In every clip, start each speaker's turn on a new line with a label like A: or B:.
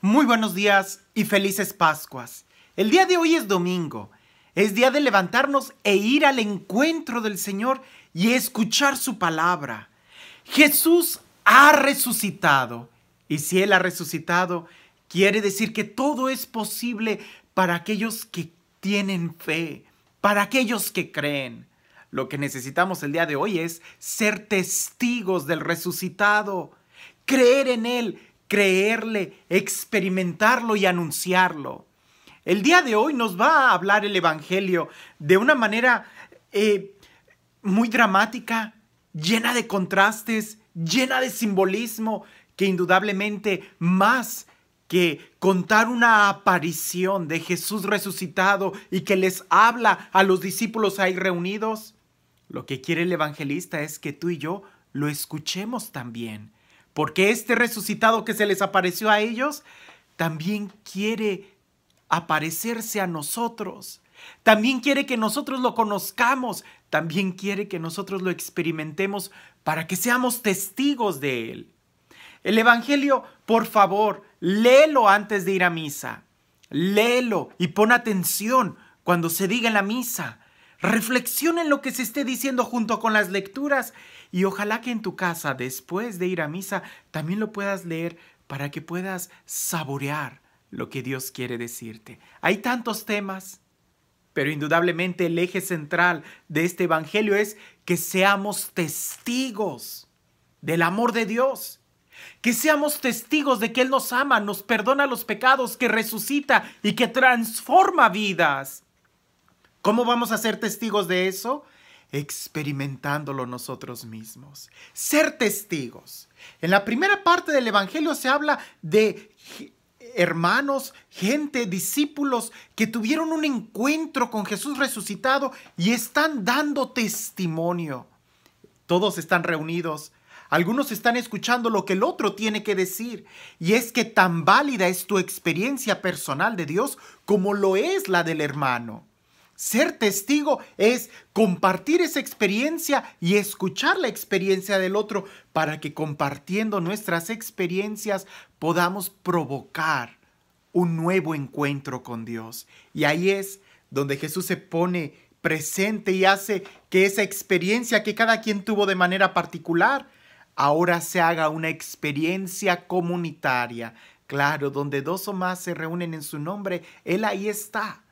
A: Muy buenos días y felices Pascuas. El día de hoy es domingo. Es día de levantarnos e ir al encuentro del Señor y escuchar su palabra. Jesús ha resucitado. Y si Él ha resucitado, quiere decir que todo es posible para aquellos que tienen fe, para aquellos que creen. Lo que necesitamos el día de hoy es ser testigos del resucitado, creer en Él creerle, experimentarlo y anunciarlo. El día de hoy nos va a hablar el Evangelio de una manera eh, muy dramática, llena de contrastes, llena de simbolismo, que indudablemente más que contar una aparición de Jesús resucitado y que les habla a los discípulos ahí reunidos, lo que quiere el evangelista es que tú y yo lo escuchemos también porque este resucitado que se les apareció a ellos también quiere aparecerse a nosotros. También quiere que nosotros lo conozcamos, también quiere que nosotros lo experimentemos para que seamos testigos de Él. El Evangelio, por favor, léelo antes de ir a misa. Léelo y pon atención cuando se diga en la misa en lo que se esté diciendo junto con las lecturas y ojalá que en tu casa, después de ir a misa, también lo puedas leer para que puedas saborear lo que Dios quiere decirte. Hay tantos temas, pero indudablemente el eje central de este Evangelio es que seamos testigos del amor de Dios. Que seamos testigos de que Él nos ama, nos perdona los pecados, que resucita y que transforma vidas. ¿Cómo vamos a ser testigos de eso? Experimentándolo nosotros mismos. Ser testigos. En la primera parte del Evangelio se habla de hermanos, gente, discípulos que tuvieron un encuentro con Jesús resucitado y están dando testimonio. Todos están reunidos. Algunos están escuchando lo que el otro tiene que decir. Y es que tan válida es tu experiencia personal de Dios como lo es la del hermano. Ser testigo es compartir esa experiencia y escuchar la experiencia del otro para que compartiendo nuestras experiencias podamos provocar un nuevo encuentro con Dios. Y ahí es donde Jesús se pone presente y hace que esa experiencia que cada quien tuvo de manera particular ahora se haga una experiencia comunitaria. Claro, donde dos o más se reúnen en su nombre, Él ahí está.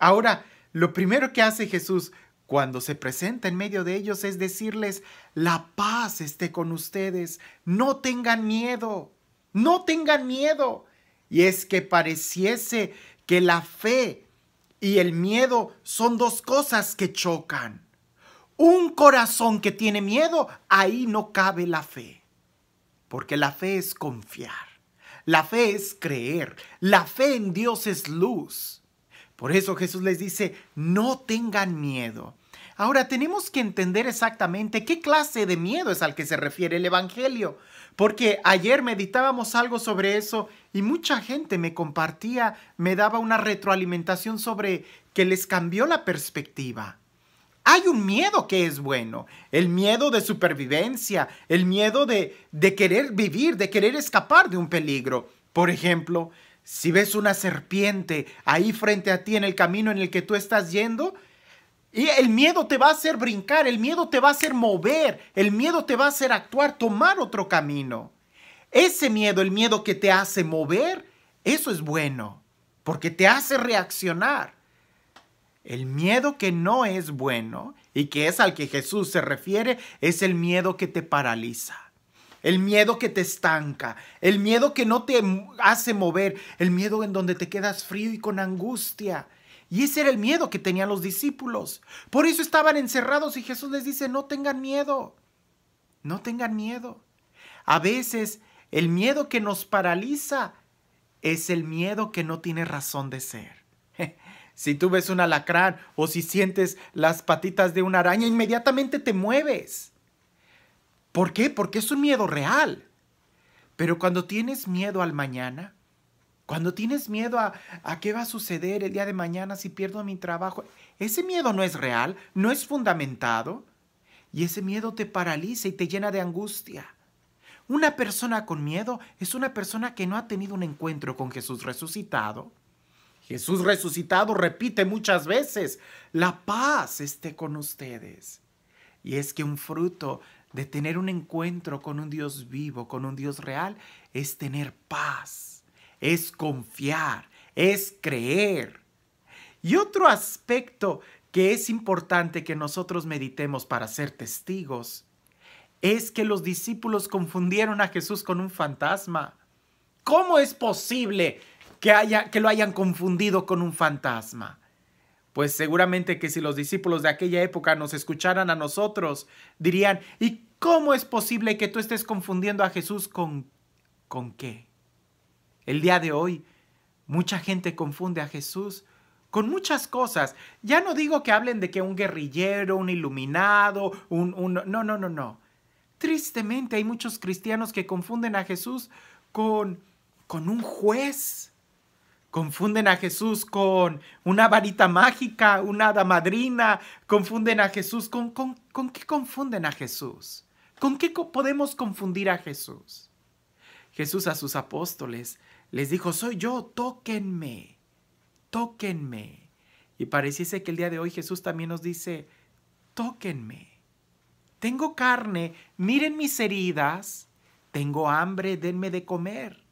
A: Ahora, lo primero que hace Jesús cuando se presenta en medio de ellos es decirles, la paz esté con ustedes, no tengan miedo, no tengan miedo. Y es que pareciese que la fe y el miedo son dos cosas que chocan. Un corazón que tiene miedo, ahí no cabe la fe. Porque la fe es confiar, la fe es creer, la fe en Dios es luz. Por eso Jesús les dice, no tengan miedo. Ahora tenemos que entender exactamente qué clase de miedo es al que se refiere el Evangelio, porque ayer meditábamos algo sobre eso y mucha gente me compartía, me daba una retroalimentación sobre que les cambió la perspectiva. Hay un miedo que es bueno, el miedo de supervivencia, el miedo de, de querer vivir, de querer escapar de un peligro. Por ejemplo, si ves una serpiente ahí frente a ti en el camino en el que tú estás yendo, y el miedo te va a hacer brincar, el miedo te va a hacer mover, el miedo te va a hacer actuar, tomar otro camino. Ese miedo, el miedo que te hace mover, eso es bueno, porque te hace reaccionar. El miedo que no es bueno y que es al que Jesús se refiere, es el miedo que te paraliza el miedo que te estanca, el miedo que no te hace mover, el miedo en donde te quedas frío y con angustia. Y ese era el miedo que tenían los discípulos. Por eso estaban encerrados y Jesús les dice, no tengan miedo, no tengan miedo. A veces el miedo que nos paraliza es el miedo que no tiene razón de ser. Si tú ves un alacrán o si sientes las patitas de una araña, inmediatamente te mueves. ¿Por qué? Porque es un miedo real. Pero cuando tienes miedo al mañana, cuando tienes miedo a, a, qué va a suceder el día de mañana si pierdo mi trabajo, ese miedo no es real, no es fundamentado. Y ese miedo te paraliza y te llena de angustia. Una persona con miedo es una persona que no ha tenido un encuentro con Jesús resucitado. Jesús resucitado repite muchas veces, la paz esté con ustedes. Y es que un fruto de tener un encuentro con un Dios vivo, con un Dios real, es tener paz, es confiar, es creer. Y otro aspecto que es importante que nosotros meditemos para ser testigos es que los discípulos confundieron a Jesús con un fantasma. ¿Cómo es posible que, haya, que lo hayan confundido con un fantasma? Pues seguramente que si los discípulos de aquella época nos escucharan a nosotros, dirían, ¿y cómo es posible que tú estés confundiendo a Jesús con... ¿Con qué? El día de hoy, mucha gente confunde a Jesús con muchas cosas. Ya no digo que hablen de que un guerrillero, un iluminado, un... no, no, no, no. Tristemente hay muchos cristianos que confunden a Jesús con... con un juez Confunden a Jesús con una varita mágica, una hada madrina. Confunden a Jesús con, con, qué confunden a Jesús. ¿Con qué podemos confundir a Jesús? Jesús a sus apóstoles les dijo, soy yo, tóquenme, tóquenme. Y pareciese que el día de hoy Jesús también nos dice, tóquenme. Tengo carne, miren mis heridas, tengo hambre, denme de comer.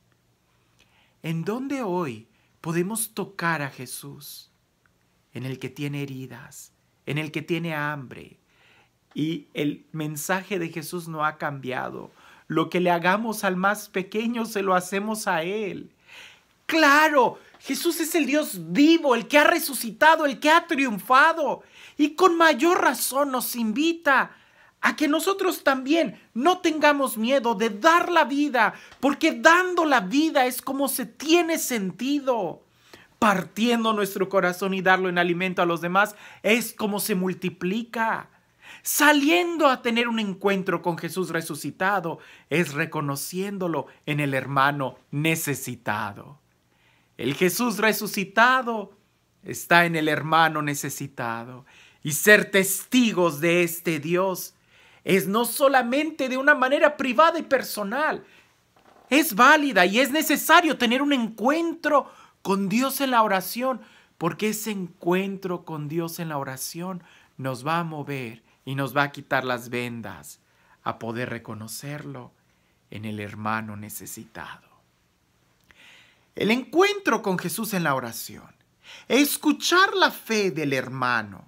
A: ¿En dónde hoy podemos tocar a Jesús, en el que tiene heridas, en el que tiene hambre. Y el mensaje de Jesús no ha cambiado. Lo que le hagamos al más pequeño se lo hacemos a Él. Claro, Jesús es el Dios vivo, el que ha resucitado, el que ha triunfado. Y con mayor razón nos invita a que nosotros también no tengamos miedo de dar la vida, porque dando la vida es como se tiene sentido. Partiendo nuestro corazón y darlo en alimento a los demás es como se multiplica. Saliendo a tener un encuentro con Jesús resucitado es reconociéndolo en el hermano necesitado. El Jesús resucitado está en el hermano necesitado y ser testigos de este Dios es no solamente de una manera privada y personal. Es válida y es necesario tener un encuentro con Dios en la oración, porque ese encuentro con Dios en la oración nos va a mover y nos va a quitar las vendas a poder reconocerlo en el hermano necesitado. El encuentro con Jesús en la oración, escuchar la fe del hermano,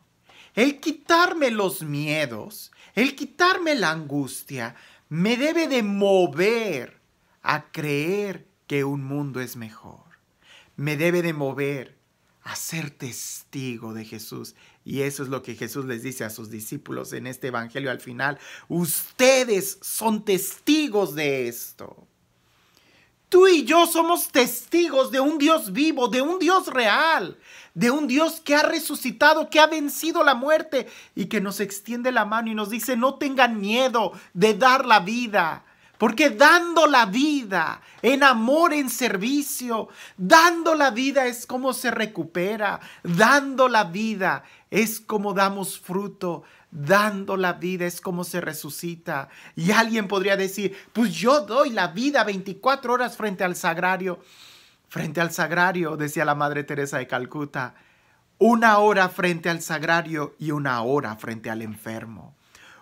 A: el quitarme los miedos, el quitarme la angustia, me debe de mover a creer que un mundo es mejor. Me debe de mover a ser testigo de Jesús. Y eso es lo que Jesús les dice a sus discípulos en este Evangelio al final. Ustedes son testigos de esto. Tú y yo somos testigos de un Dios vivo, de un Dios real, de un Dios que ha resucitado, que ha vencido la muerte y que nos extiende la mano y nos dice, no tengan miedo de dar la vida. Porque dando la vida en amor, en servicio, dando la vida es como se recupera, dando la vida es como damos fruto dando la vida es como se resucita. Y alguien podría decir, pues yo doy la vida 24 horas frente al sagrario. Frente al sagrario, decía la Madre Teresa de Calcuta, una hora frente al sagrario y una hora frente al enfermo.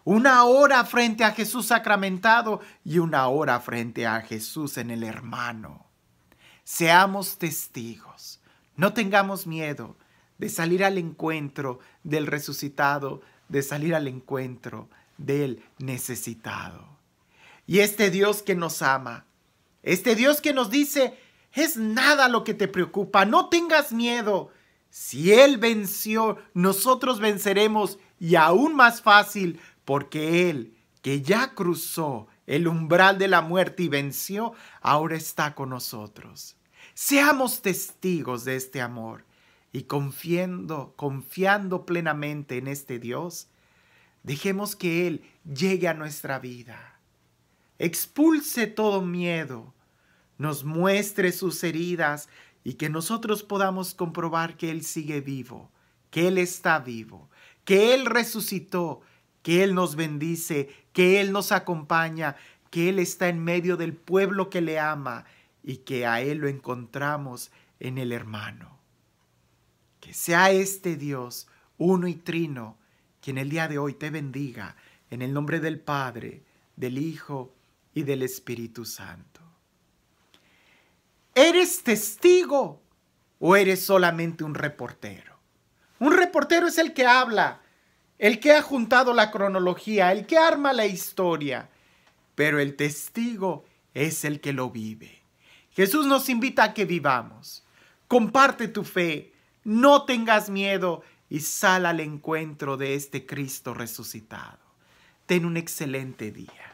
A: Una hora frente a Jesús sacramentado y una hora frente a Jesús en el hermano. Seamos testigos. No tengamos miedo de salir al encuentro del resucitado, de salir al encuentro del necesitado. Y este Dios que nos ama, este Dios que nos dice, es nada lo que te preocupa, no tengas miedo. Si Él venció, nosotros venceremos y aún más fácil, porque Él, que ya cruzó el umbral de la muerte y venció, ahora está con nosotros. Seamos testigos de este amor y confiando, confiando plenamente en este Dios, dejemos que Él llegue a nuestra vida, expulse todo miedo, nos muestre sus heridas y que nosotros podamos comprobar que Él sigue vivo, que Él está vivo, que Él resucitó, que Él nos bendice, que Él nos acompaña, que Él está en medio del pueblo que le ama y que a Él lo encontramos en el hermano. Que sea este Dios uno y trino quien el día de hoy te bendiga en el nombre del Padre, del Hijo y del Espíritu Santo. ¿Eres testigo o eres solamente un reportero? Un reportero es el que habla, el que ha juntado la cronología, el que arma la historia, pero el testigo es el que lo vive. Jesús nos invita a que vivamos. Comparte tu fe, no tengas miedo y sal al encuentro de este Cristo resucitado. Ten un excelente día.